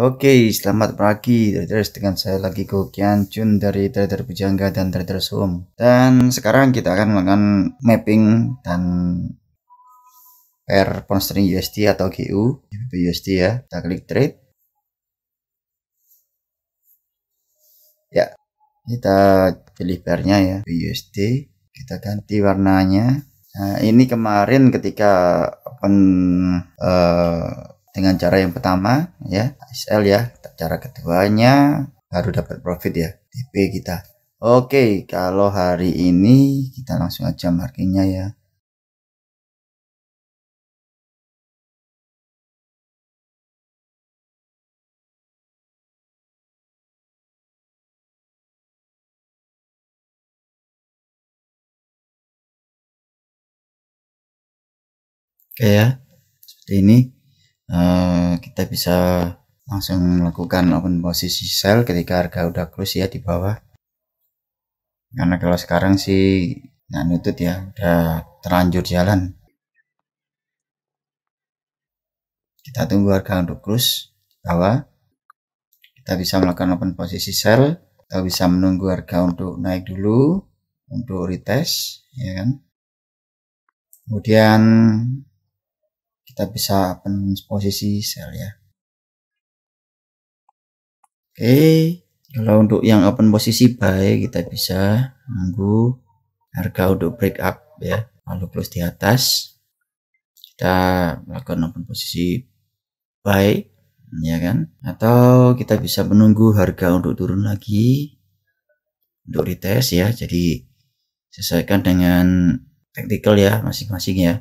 Oke, selamat pagi traders dengan saya lagi Go Kian Jun dari Trader Bujangga dan Trader sum. Dan sekarang kita akan melakukan mapping dan pair pound USD atau GU, USD ya. Kita klik trade. Ya. Kita pilih pairnya ya, USD. Kita ganti warnanya. Nah, ini kemarin ketika open uh, dengan cara yang pertama ya sl ya cara keduanya baru dapat profit ya TP kita Oke kalau hari ini kita langsung aja markingnya ya Oke ya seperti ini uh, kita bisa langsung melakukan open posisi sell ketika harga udah close ya di bawah karena kalau sekarang sih nggak nutut ya udah terlanjur jalan kita tunggu harga untuk close di bawah kita bisa melakukan open posisi sell kita bisa menunggu harga untuk naik dulu untuk retest ya kan kemudian kita bisa open posisi sel ya oke kalau untuk yang open posisi buy kita bisa nunggu harga untuk break up ya lalu close di atas kita melakukan open posisi buy ya kan atau kita bisa menunggu harga untuk turun lagi untuk retest ya jadi sesuaikan dengan technical ya masing-masing ya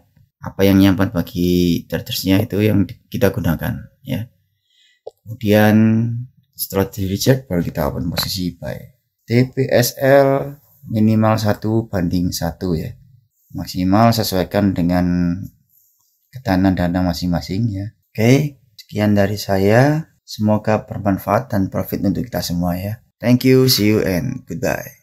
apa yang nyaman bagi chargersnya itu yang kita gunakan ya kemudian setelah di reject baru kita open posisi buy TPSL minimal satu banding satu ya maksimal sesuaikan dengan ketahanan dana masing-masing ya oke sekian dari saya semoga bermanfaat dan profit untuk kita semua ya thank you see you and goodbye